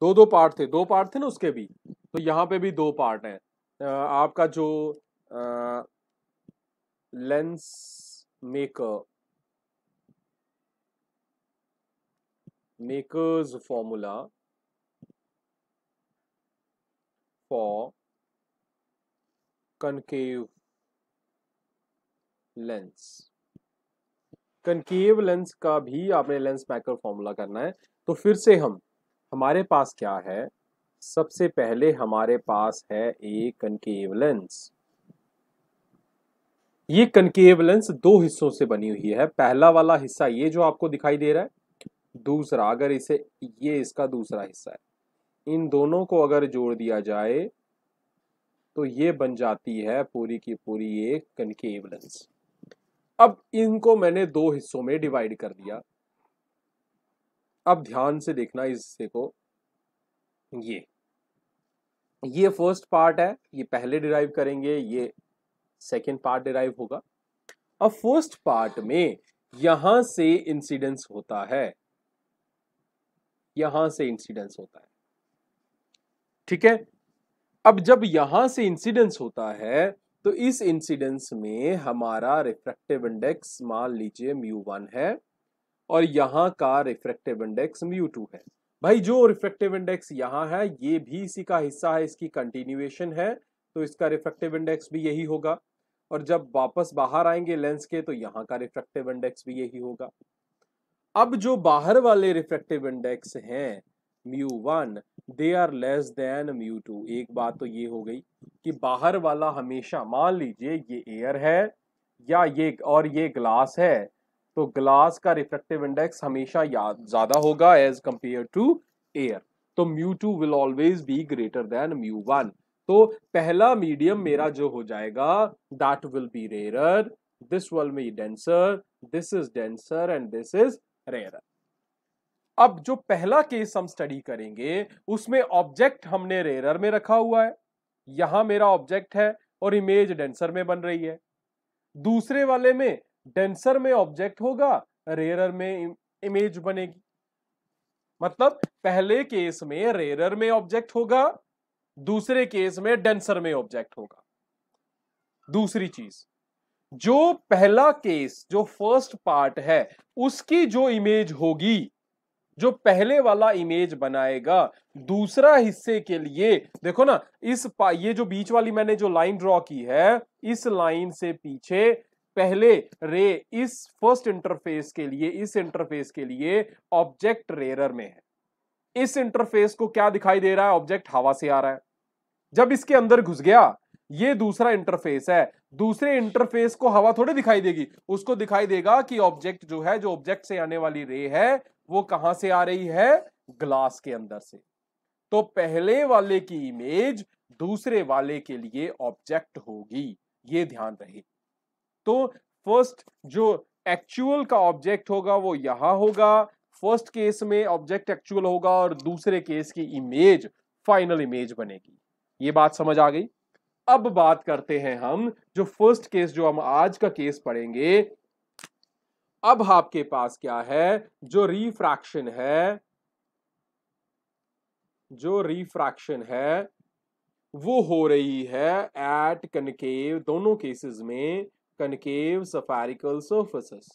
दो दो पार्ट थे दो पार्ट थे ना उसके भी तो यहाँ पे भी दो पार्ट हैं आपका जो आ, lens maker makers formula for concave lens concave lens का भी आपने लेंस मैकर फॉर्मूला करना है तो फिर से हम हमारे पास क्या है सबसे पहले हमारे पास है एक कनकेव लेंस ये कनकेव लेंस दो हिस्सों से बनी हुई है पहला वाला हिस्सा ये जो आपको दिखाई दे रहा है दूसरा अगर इसे ये इसका दूसरा हिस्सा है इन दोनों को अगर जोड़ दिया जाए तो ये बन जाती है पूरी की पूरी एक कनकेव लेंस अब इनको मैंने दो हिस्सों में डिवाइड कर दिया अब ध्यान से देखना इस को ये ये फर्स्ट पार्ट है ये पहले डिराइव करेंगे ये सेकेंड पार्ट डिराइव होगा अब फर्स्ट पार्ट में यहां से इंसिडेंस होता है यहां से इंसिडेंस होता है ठीक है अब जब यहां से इंसिडेंस होता है तो इस इंसिडेंस में हमारा रिफ्रेक्टिव इंडेक्स मान लीजिए म्यू वन है और यहाँ का रिफ्रेक्टिव इंडेक्स म्यू टू है भाई जो रिफ्रेक्टिव इंडेक्स यहाँ है ये भी इसी का हिस्सा है इसकी कंटिन्यूएशन है तो इसका रिफ्रेक्टिव इंडेक्स भी यही होगा और जब वापस बाहर आएंगे लेंस के तो यहाँ का रिफ्रेक्टिव इंडेक्स भी यही होगा अब जो बाहर वाले रिफ्रेक्टिव इंडेक्स हैं mu one they are less than mu two एक बात तो ये हो गई कि बाहर वाला हमेशा मान लीजिए ये एयर है या ये और ये ग्लास है तो ग्लास का रिफ्रेक्टिव इंडेक्स हमेशा ज्यादा होगा एज कंपेयर टू एयर तो mu two will always be greater than mu one तो पहला मीडियम मेरा जो हो जाएगा that will be rare this will be denser this is denser and this is rare अब जो पहला केस हम स्टडी करेंगे उसमें ऑब्जेक्ट हमने रेयर में रखा हुआ है यहां मेरा ऑब्जेक्ट है और इमेज डेंसर में बन रही है दूसरे वाले में डेंसर में ऑब्जेक्ट होगा रेयरर में इमेज बनेगी मतलब पहले केस में रेयरर में ऑब्जेक्ट होगा दूसरे केस में डेंसर में ऑब्जेक्ट होगा दूसरी चीज जो पहला केस जो फर्स्ट पार्ट है उसकी जो इमेज होगी जो पहले वाला इमेज बनाएगा दूसरा हिस्से के लिए देखो ना इस ये जो बीच वाली मैंने जो लाइन ड्रॉ की है इस लाइन से पीछे पहले रे इस फर्स्ट इंटरफेस के लिए इस इंटरफेस के लिए ऑब्जेक्ट रेरर में है इस इंटरफेस को क्या दिखाई दे रहा है ऑब्जेक्ट हवा से आ रहा है जब इसके अंदर घुस गया ये दूसरा इंटरफेस है दूसरे इंटरफेस को हवा थोड़ी दिखाई देगी उसको दिखाई देगा कि ऑब्जेक्ट जो है जो ऑब्जेक्ट से आने वाली रे है वो कहां से आ रही है ग्लास के अंदर से तो पहले वाले की इमेज दूसरे वाले के लिए ऑब्जेक्ट होगी ये ध्यान रहे तो फर्स्ट जो एक्चुअल का ऑब्जेक्ट होगा वो यहां होगा फर्स्ट केस में ऑब्जेक्ट एक्चुअल होगा और दूसरे केस की इमेज फाइनल इमेज बनेगी ये बात समझ आ गई अब बात करते हैं हम जो फर्स्ट केस जो हम आज का केस पढ़ेंगे अब आपके पास क्या है जो रिफ्रैक्शन है जो रिफ्रैक्शन है वो हो रही है एट कनकेव दोनों केसेस में concave spherical surfaces.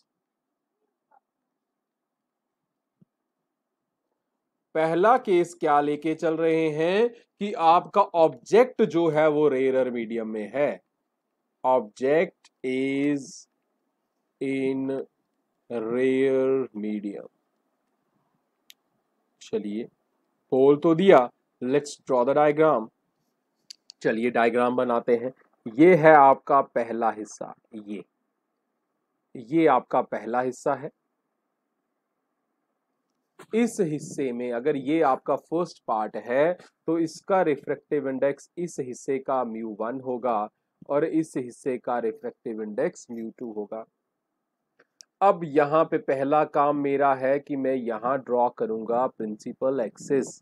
पहला केस क्या लेके चल रहे हैं कि आपका ऑब्जेक्ट जो है वो रेयर मीडियम में है object is in rare medium चलिए होल तो दिया लेट्स ड्रॉ द डायग्राम चलिए डायग्राम बनाते हैं ये है आपका पहला हिस्सा ये ये आपका पहला हिस्सा है इस हिस्से में अगर ये आपका फर्स्ट पार्ट है तो इसका रिफ्रेक्टिव इंडेक्स इस हिस्से का म्यू वन होगा और इस हिस्से का रिफ्रेक्टिव इंडेक्स म्यू टू होगा अब यहां पे पहला काम मेरा है कि मैं यहां ड्रॉ करूंगा प्रिंसिपल एक्सिस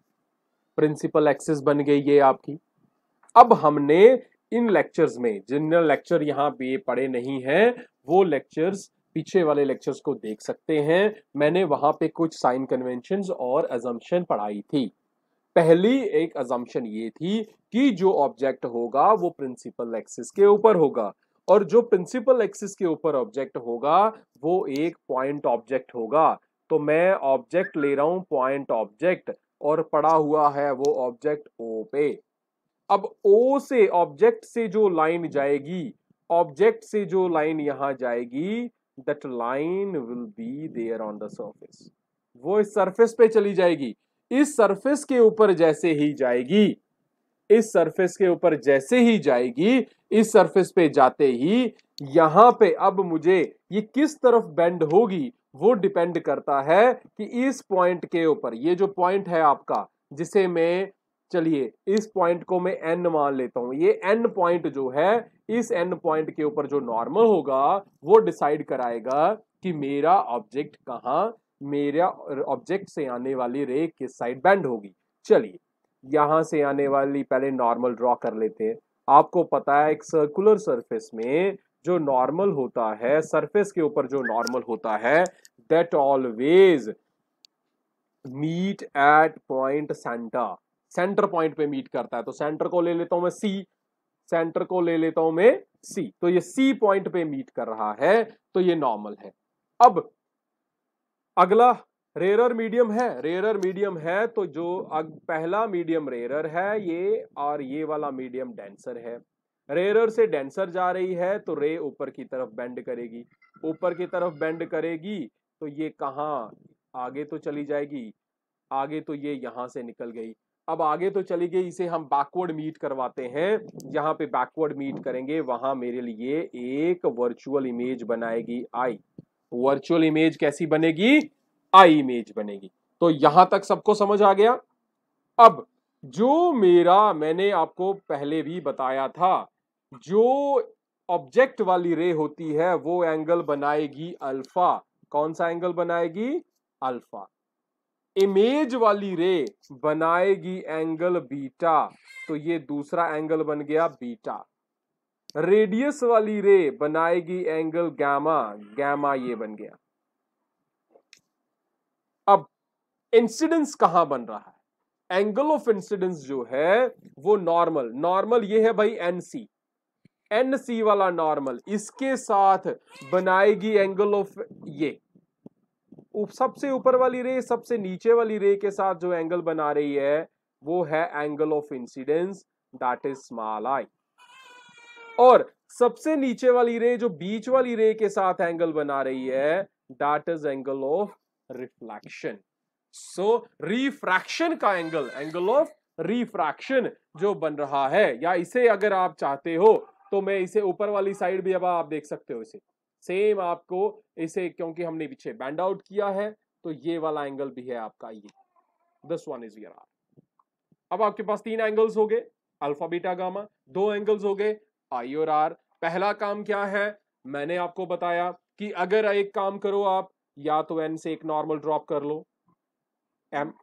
प्रिंसिपल एक्सिस बन गई ये आपकी अब हमने इन लेक्चर्स में जिन लेक्चर यहाँ पे पढ़े नहीं हैं वो लेक्चर्स पीछे वाले लेक्चर्स को देख सकते हैं मैंने वहां पे कुछ साइन कन्वेंशन और एजम्पन पढ़ाई थी पहली एक एजम्पन ये थी कि जो ऑब्जेक्ट होगा वो प्रिंसिपल एक्सिस के ऊपर होगा और जो प्रिंसिपल एक्सिस के ऊपर ऑब्जेक्ट होगा वो एक पॉइंट ऑब्जेक्ट होगा तो मैं ऑब्जेक्ट ले रहा हूं पॉइंट ऑब्जेक्ट और पड़ा हुआ है वो ऑब्जेक्ट ओ पे अब ओ से ऑब्जेक्ट से जो लाइन जाएगी ऑब्जेक्ट से जो लाइन यहां जाएगी that line will be there on the surface वो इस सर्फेस पे चली जाएगी इस सर्फेस के ऊपर जैसे ही जाएगी इस सर्फेस के ऊपर जैसे ही जाएगी इस सर्फेस पे जाते ही यहां पे अब मुझे ये किस तरफ बेंड होगी वो डिपेंड करता है कि इस पॉइंट के ऊपर ये जो पॉइंट है आपका जिसे मैं चलिए इस पॉइंट को मैं एन मान लेता हूं ये एन पॉइंट जो है इस एन पॉइंट के ऊपर जो नॉर्मल होगा वो डिसाइड कराएगा कि मेरा ऑब्जेक्ट कहाँ मेरा ऑब्जेक्ट से आने वाली रे किस साइड बैंड होगी चलिए यहां से आने वाली पहले नॉर्मल ड्रॉ कर लेते हैं आपको पता है एक सर्कुलर सरफेस में जो नॉर्मल होता है सरफेस के ऊपर जो नॉर्मल होता है that always meet at point centre centre point पे मीट करता है तो सेंटर को ले लेता हूं मैं सी सेंटर को ले लेता हूं मैं सी तो ये सी पॉइंट पे मीट कर रहा है तो ये नॉर्मल है अब अगला रेरर मीडियम है रेरर मीडियम है तो जो अग, पहला मीडियम रेरर है ये और ये वाला मीडियम डेंसर है रेरर से डेंसर जा रही है तो रे ऊपर की तरफ बेंड करेगी ऊपर की तरफ बेंड करेगी तो ये कहा आगे तो चली जाएगी आगे तो ये यहां से निकल गई अब आगे तो चले गए इसे हम बैकवर्ड मीट करवाते हैं जहां पे बैकवर्ड मीट करेंगे वहां मेरे लिए एक वर्चुअल इमेज बनाएगी आई वर्चुअल इमेज कैसी बनेगी आई इमेज बनेगी तो यहां तक सबको समझ आ गया अब जो मेरा मैंने आपको पहले भी बताया था जो ऑब्जेक्ट वाली रे होती है वो एंगल बनाएगी अल्फा कौन सा एंगल बनाएगी अल्फा इमेज वाली रे बनाएगी एंगल बीटा तो ये दूसरा एंगल बन गया बीटा रेडियस वाली रे बनाएगी एंगल गैमा गैमा ये बन गया अब इंसिडेंस कहां बन रहा है एंगल ऑफ इंसिडेंस जो है वो नॉर्मल नॉर्मल ये है भाई एनसी एनसी वाला नॉर्मल इसके साथ बनाएगी एंगल ऑफ ये सबसे ऊपर वाली रे सबसे नीचे वाली रे के साथ जो एंगल बना रही है वो है angle of incidence that is small I और सबसे नीचे वाली रे जो बीच वाली रे के साथ एंगल बना रही है that is angle of reflection so refraction का एंगल एंगल ऑफ रिफ्रैक्शन जो बन रहा है या इसे अगर आप चाहते हो तो मैं इसे ऊपर वाली साइड भी अब आप देख सकते हो इसे सेम आपको इसे क्योंकि हमने पीछे बैंड आउट किया है तो ये वाला एंगल भी है आपका ये this one is your R अब आपके पास तीन एंगल्स हो गए अल्फा बीटा गामा दो एंगल्स हो गए आई और आर पहला काम क्या है मैंने आपको बताया कि अगर एक काम करो आप या तो एन से एक नॉर्मल ड्रॉप कर लो एम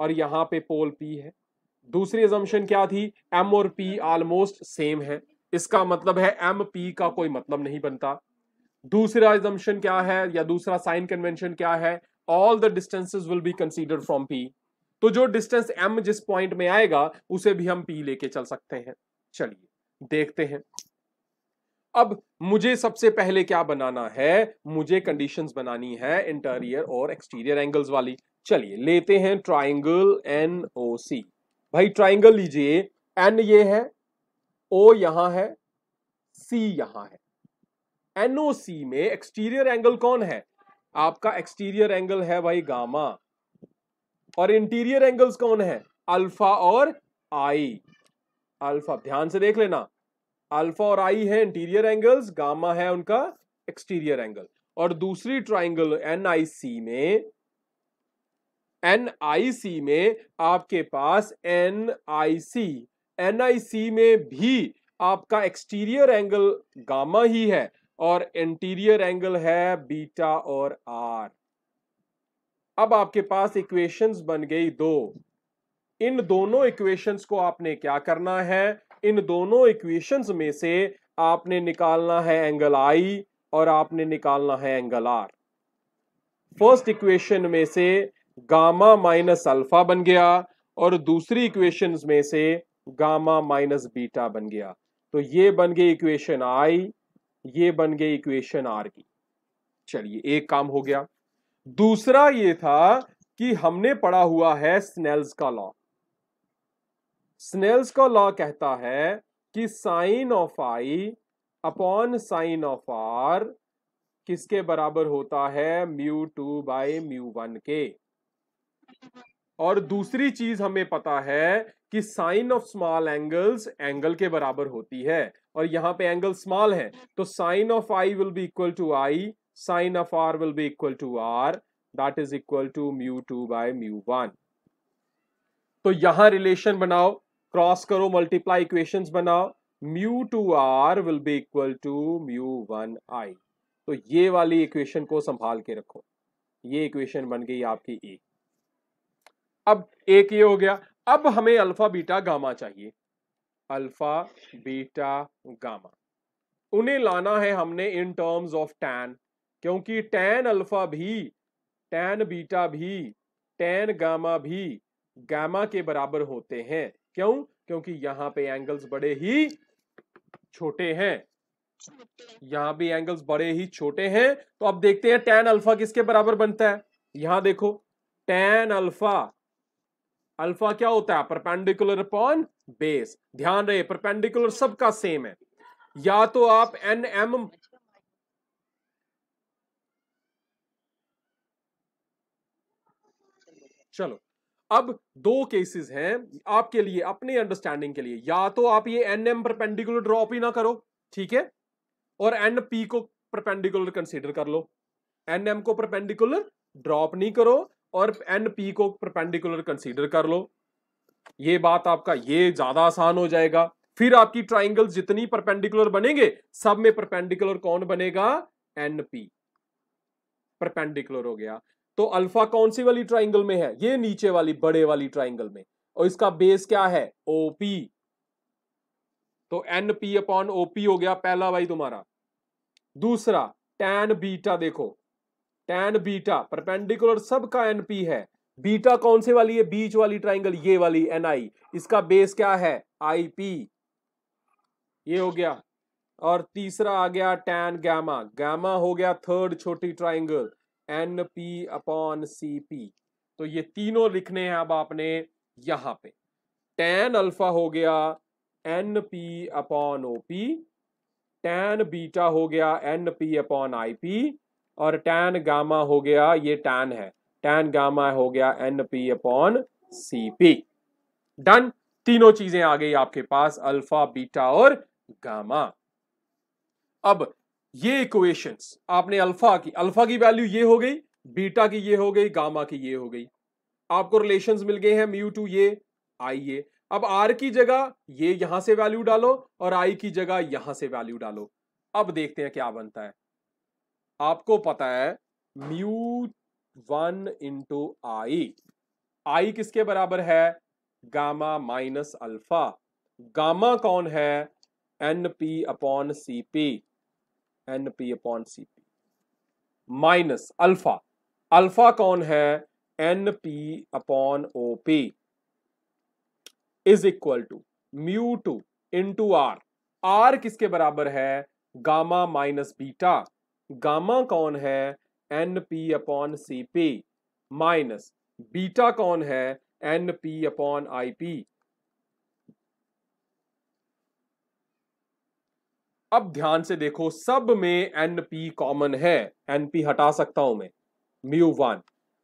और यहां पे पोल पी है दूसरी एजम्पन क्या थी एम और पी ऑलमोस्ट सेम है इसका मतलब है एम पी का कोई मतलब नहीं बनता दूसरा एजम्पन क्या है या दूसरा साइन कन्वेंशन क्या है all the distances will be consider from P तो जो डिस्टेंस एम जिस पॉइंट में आएगा उसे भी हम पी लेके चल सकते हैं चलिए देखते हैं अब मुझे सबसे पहले क्या बनाना है मुझे कंडीशंस बनानी है इंटीरियर और एक्सटीरियर एंगल्स वाली चलिए लेते हैं ट्राइंगल एन ओ सी भाई ट्राइंगल लीजिए एन ये है ओ यहां है सी यहां है एनओसी में एक्सटीरियर एंगल कौन है आपका एक्सटीरियर एंगल है भाई गामा और इंटीरियर एंगल्स कौन है अल्फा और आई अल्फा ध्यान से देख लेना अल्फा और आई है इंटीरियर एंगल्स गामा है उनका एक्सटीरियर एंगल और दूसरी ट्राइंगल एनआईसी में एनआईसी में आपके पास एनआईसी एनआईसी में भी आपका एक्सटीरियर एंगल गामा ही है और इंटीरियर एंगल है बीटा और आर अब आपके पास इक्वेशंस बन गई दो इन दोनों इक्वेशंस को आपने क्या करना है इन दोनों इक्वेशंस में से आपने निकालना है एंगल आई और आपने निकालना है एंगल आर फर्स्ट इक्वेशन में से गामा माइनस अल्फा बन गया और दूसरी इक्वेशन में से गामा माइनस बीटा बन गया तो ये बन गई इक्वेशन आई ये बन गई इक्वेशन आर की चलिए एक काम हो गया दूसरा ये था कि हमने पढ़ा हुआ है स्नेल्स का लॉ स्नेल्स का लॉ कहता है कि sine of I upon sine of R किसके बराबर होता है mu two by mu one के और दूसरी चीज हमें पता है कि sine of small angles angle के बराबर होती है और यहाँ पे एंगल स्मॉल है तो sine of I will be equal to I sine of R will be equal to R that is equal to mu two by mu one तो यहां रिलेशन बनाओ क्रॉस करो मल्टीप्लाई इक्वेशन बनाओ mu two R will be equal to mu one I तो ये वाली equation को संभाल के रखो ये इक्वेशन बन गई आपकी ए अब एक ये हो गया अब हमें अल्फा बीटा गामा चाहिए अल्फा बीटा गामा उन्हें लाना है हमने इन टर्म्स ऑफ टैन क्योंकि टैन अल्फा भी टैन बीटा भी टैन गामा भी गामा के बराबर होते हैं क्यों क्योंकि यहां पे एंगल्स बड़े ही छोटे हैं यहां भी एंगल्स बड़े ही छोटे हैं तो अब देखते हैं टैन अल्फा किसके बराबर बनता है यहां देखो टैन अल्फा अल्फा क्या होता है परपेंडिकुलर अपॉन बेस ध्यान रहे परपेंडिकुलर सबका सेम है या तो आप एन एम चलो अब दो केसेस हैं आपके लिए अपने अंडरस्टैंडिंग के लिए या तो आप ये एन एम परपेंडिकुलर ड्रॉप ही ना करो ठीक है और एन पी को परपेंडिकुलर कंसीडर कर लो एन एम को परपेंडिकुलर ड्रॉप नहीं करो और एन पी को परपेंडिकुलर कंसीडर कर लो ये बात आपका ये ज्यादा आसान हो जाएगा फिर आपकी ट्राइंगल जितनी परपेंडिकुलर बनेंगे सब में परपेंडिकुलर कौन बनेगा एन पी परपेंडिकुलर हो गया तो अल्फा कौन सी वाली ट्राइंगल में है ये नीचे वाली बड़े वाली ट्राइंगल में और इसका बेस क्या है ओपी तो एन पी अपॉन ओपी हो गया पहला भाई तुम्हारा दूसरा टैन बीटा देखो टेन बीटा परपेंडिकुलर सब का एनपी है बीटा कौन से वाली है बीच वाली ट्राइंगल ये वाली एनआई इसका बेस क्या है आईपी ये हो गया और तीसरा आ गया टैन गैमा गैमा हो गया थर्ड छोटी triangle N P upon C P तो ये तीनों लिखने हैं अब आपने यहां पे टैन अल्फा हो गया N P upon O P tan beta हो गया N P upon I P और टैन गामा हो गया ये टैन है टैन गामा हो गया N P upon C P done तीनों चीजें आ गई आपके पास अल्फा बीटा और गामा अब ये इक्वेशंस आपने अल्फा की अल्फा की वैल्यू ये हो गई बीटा की ये हो गई गामा की ये हो गई आपको रिलेशंस मिल गए हैं म्यू टू ये आई ये अब आर की जगह ये यहां से वैल्यू डालो और आई की जगह यहां से वैल्यू डालो अब देखते हैं क्या बनता है आपको पता है mu one into I I किसके बराबर है गामा माइनस अल्फा गामा कौन है N P upon C P N P upon C P minus alpha alpha कौन है N P upon O P is equal to mu two into R R किसके बराबर है गामा माइनस बीटा गामा कौन है N P upon C P minus beta कौन है N P upon I P अब ध्यान से देखो सब में एन पी कॉमन है एन पी हटा सकता हूं मैं mu one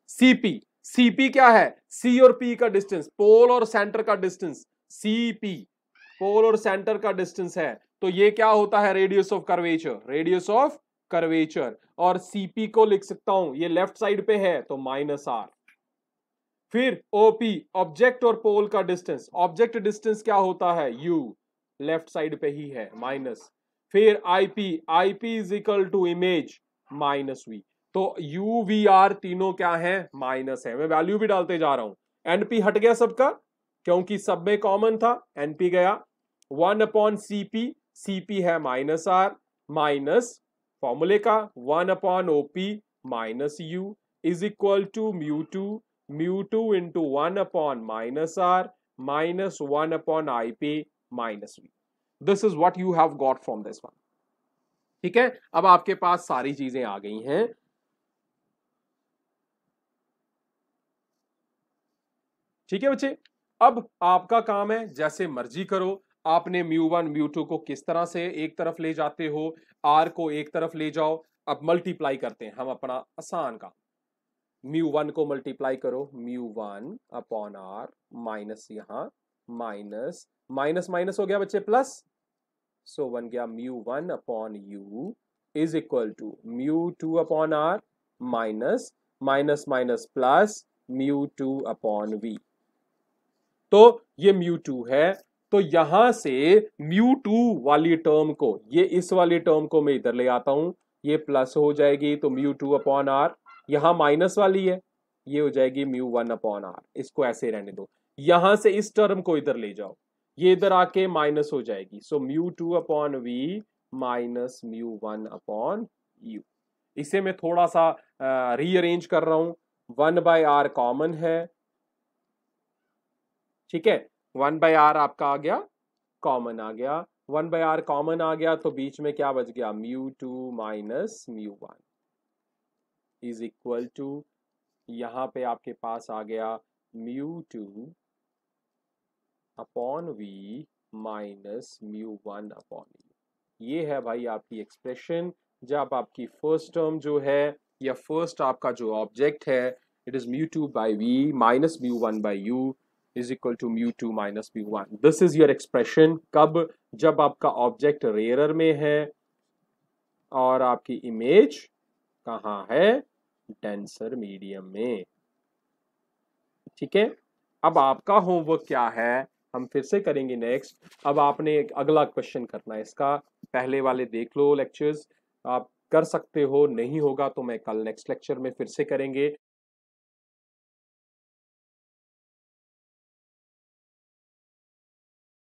C P C P क्या है सी और पी का डिस्टेंस पोल और सेंटर का डिस्टेंस सीपी पोल और सेंटर का डिस्टेंस है तो ये क्या होता है radius of curvature radius of curvature और सीपी को लिख सकता हूं ये लेफ्ट साइड पे है तो माइनस आर फिर ओपी ऑब्जेक्ट और पोल का डिस्टेंस ऑब्जेक्ट डिस्टेंस क्या होता है यू लेफ्ट साइड पे ही है माइनस फिर IP IP is equal to image minus V तो यू वी आर तीनों क्या है माइनस है मैं वैल्यू भी डालते जा रहा हूं एनपी हट गया सबका क्योंकि सब में कॉमन था एनपी गया वन अपॉन सीपी सीपी है माइनस आर माइनस फॉर्मूले का one upon OP minus U is equal to mu two mu two into one upon minus R minus one upon I P minus V this is what you have got from this one ठीक है अब आपके पास सारी चीजें आ गई हैं ठीक है बच्चे अब आपका काम है जैसे मर्जी करो आपने म्यू वन म्यू टू को किस तरह से एक तरफ ले जाते हो आर को एक तरफ ले जाओ अब मल्टीप्लाई करते हैं हम अपना आसान का म्यू वन को मल्टीप्लाई करो mu one upon R minus यहां माइनस माइनस माइनस हो गया बच्चे प्लस सो so, बन गया mu one upon U is equal to mu two upon R minus minus minus plus mu two upon V तो ये mu two है तो यहां से म्यू टू वाली टर्म को ये इस वाली टर्म को मैं इधर ले आता हूं ये प्लस हो जाएगी तो म्यू टू अपॉन आर यहां माइनस वाली है ये हो जाएगी म्यू वन अपॉन आर इसको ऐसे रहने दो यहां से इस टर्म को इधर ले जाओ ये इधर आके माइनस हो जाएगी so mu two upon V minus mu one upon U इसे मैं थोड़ा सा रीअरेंज कर रहा हूं वन बाय आर कॉमन है ठीक है वन बाई आर आपका आ गया कॉमन आ गया वन बाई आर कॉमन आ गया तो बीच में क्या बच गया mu two minus mu one is equal to यहाँ पे आपके पास आ गया mu two upon V minus mu one upon U ये है भाई आपकी एक्सप्रेशन जब आपकी फर्स्ट टर्म जो है या फर्स्ट आपका जो ऑब्जेक्ट है it is mu two by V minus mu one by U is equal to mu two minus mu one this is your expression कब जब आपका ऑब्जेक्ट रेयरर में है और आपकी इमेज कहाँ है डेंसर मीडियम में ठीक है अब आपका होमवर्क क्या है हम फिर से करेंगे नेक्स्ट अब आपने एक अगला क्वेश्चन करना है इसका पहले वाले देख लो लेक्चर्स आप कर सकते हो नहीं होगा तो मैं कल नेक्स्ट लेक्चर में फिर से करेंगे